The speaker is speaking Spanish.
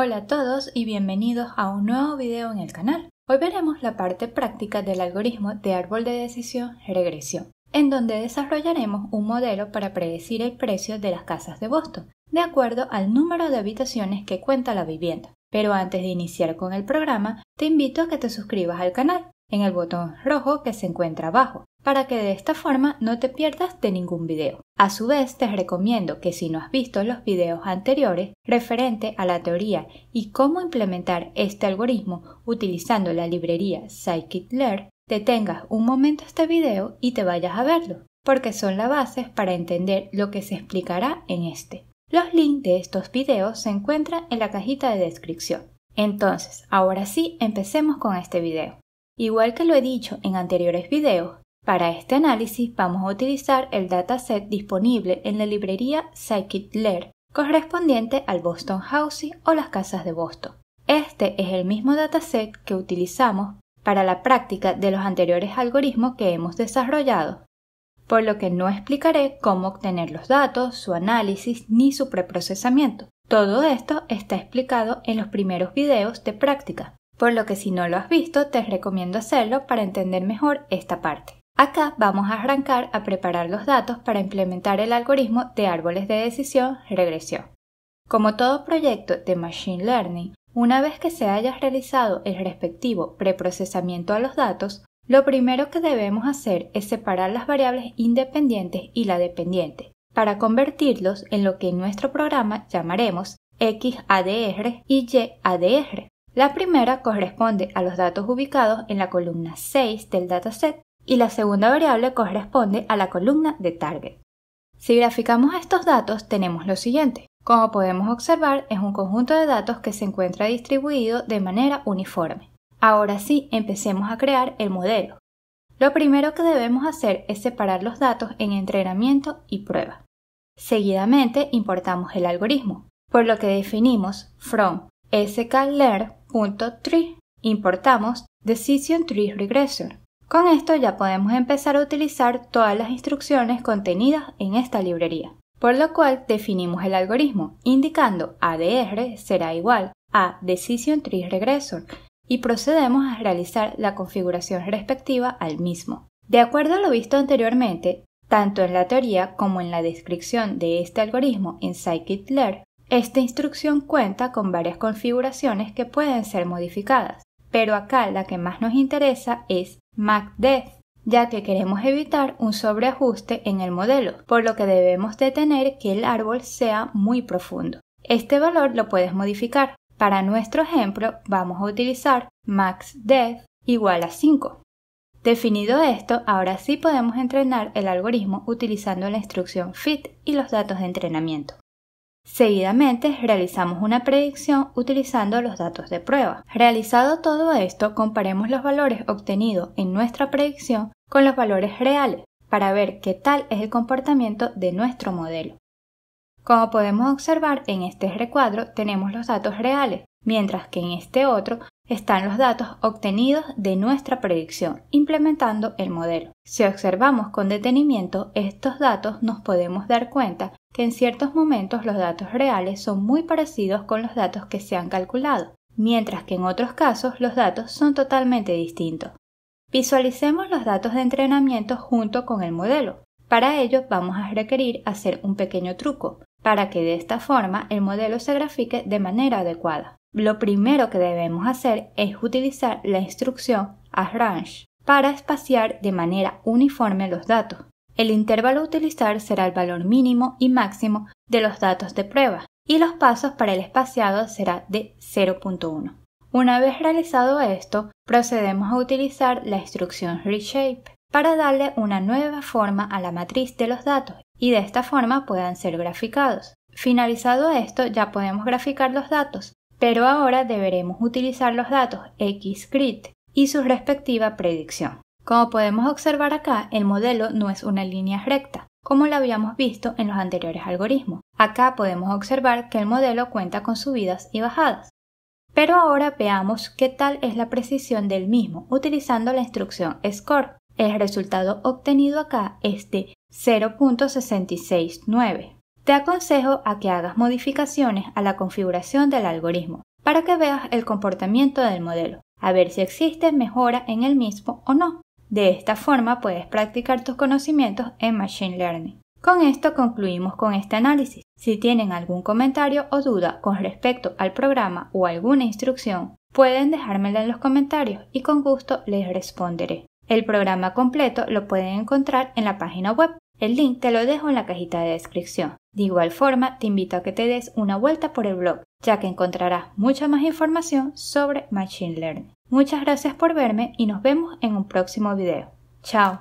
Hola a todos y bienvenidos a un nuevo video en el canal. Hoy veremos la parte práctica del algoritmo de árbol de decisión regresión, en donde desarrollaremos un modelo para predecir el precio de las casas de Boston, de acuerdo al número de habitaciones que cuenta la vivienda. Pero antes de iniciar con el programa, te invito a que te suscribas al canal en el botón rojo que se encuentra abajo para que de esta forma no te pierdas de ningún video. A su vez, te recomiendo que si no has visto los videos anteriores referente a la teoría y cómo implementar este algoritmo utilizando la librería scikit-learn, detengas un momento este video y te vayas a verlo, porque son las bases para entender lo que se explicará en este. Los links de estos videos se encuentran en la cajita de descripción. Entonces, ahora sí, empecemos con este video. Igual que lo he dicho en anteriores videos, para este análisis vamos a utilizar el dataset disponible en la librería scikit-learn correspondiente al Boston Housing o las casas de Boston. Este es el mismo dataset que utilizamos para la práctica de los anteriores algoritmos que hemos desarrollado, por lo que no explicaré cómo obtener los datos, su análisis ni su preprocesamiento. Todo esto está explicado en los primeros videos de práctica, por lo que si no lo has visto te recomiendo hacerlo para entender mejor esta parte. Acá vamos a arrancar a preparar los datos para implementar el algoritmo de árboles de decisión regresión. Como todo proyecto de Machine Learning, una vez que se haya realizado el respectivo preprocesamiento a los datos, lo primero que debemos hacer es separar las variables independientes y la dependiente, para convertirlos en lo que en nuestro programa llamaremos XADR y YADR. La primera corresponde a los datos ubicados en la columna 6 del dataset y la segunda variable corresponde a la columna de target. Si graficamos estos datos tenemos lo siguiente. Como podemos observar, es un conjunto de datos que se encuentra distribuido de manera uniforme. Ahora sí, empecemos a crear el modelo. Lo primero que debemos hacer es separar los datos en entrenamiento y prueba. Seguidamente importamos el algoritmo, por lo que definimos from sklearn.tree importamos decision con esto ya podemos empezar a utilizar todas las instrucciones contenidas en esta librería, por lo cual definimos el algoritmo, indicando ADR será igual a Decision Tree Regressor y procedemos a realizar la configuración respectiva al mismo. De acuerdo a lo visto anteriormente, tanto en la teoría como en la descripción de este algoritmo en scikit-learn, esta instrucción cuenta con varias configuraciones que pueden ser modificadas, pero acá la que más nos interesa es max_depth, ya que queremos evitar un sobreajuste en el modelo, por lo que debemos detener que el árbol sea muy profundo. Este valor lo puedes modificar. Para nuestro ejemplo vamos a utilizar max_depth igual a 5. Definido esto, ahora sí podemos entrenar el algoritmo utilizando la instrucción fit y los datos de entrenamiento. Seguidamente realizamos una predicción utilizando los datos de prueba. Realizado todo esto, comparemos los valores obtenidos en nuestra predicción con los valores reales para ver qué tal es el comportamiento de nuestro modelo. Como podemos observar en este recuadro tenemos los datos reales, mientras que en este otro están los datos obtenidos de nuestra predicción implementando el modelo. Si observamos con detenimiento estos datos nos podemos dar cuenta que en ciertos momentos los datos reales son muy parecidos con los datos que se han calculado, mientras que en otros casos los datos son totalmente distintos. Visualicemos los datos de entrenamiento junto con el modelo. Para ello vamos a requerir hacer un pequeño truco, para que de esta forma el modelo se grafique de manera adecuada. Lo primero que debemos hacer es utilizar la instrucción arrange para espaciar de manera uniforme los datos. El intervalo a utilizar será el valor mínimo y máximo de los datos de prueba y los pasos para el espaciado será de 0.1. Una vez realizado esto, procedemos a utilizar la instrucción reshape para darle una nueva forma a la matriz de los datos y de esta forma puedan ser graficados. Finalizado esto, ya podemos graficar los datos, pero ahora deberemos utilizar los datos Xgrid y su respectiva predicción. Como podemos observar acá, el modelo no es una línea recta, como la habíamos visto en los anteriores algoritmos. Acá podemos observar que el modelo cuenta con subidas y bajadas. Pero ahora veamos qué tal es la precisión del mismo utilizando la instrucción score el resultado obtenido acá es de 0.669. Te aconsejo a que hagas modificaciones a la configuración del algoritmo para que veas el comportamiento del modelo, a ver si existe mejora en el mismo o no. De esta forma puedes practicar tus conocimientos en Machine Learning. Con esto concluimos con este análisis. Si tienen algún comentario o duda con respecto al programa o alguna instrucción, pueden dejármela en los comentarios y con gusto les responderé. El programa completo lo pueden encontrar en la página web. El link te lo dejo en la cajita de descripción. De igual forma, te invito a que te des una vuelta por el blog, ya que encontrarás mucha más información sobre Machine Learning. Muchas gracias por verme y nos vemos en un próximo video. Chao.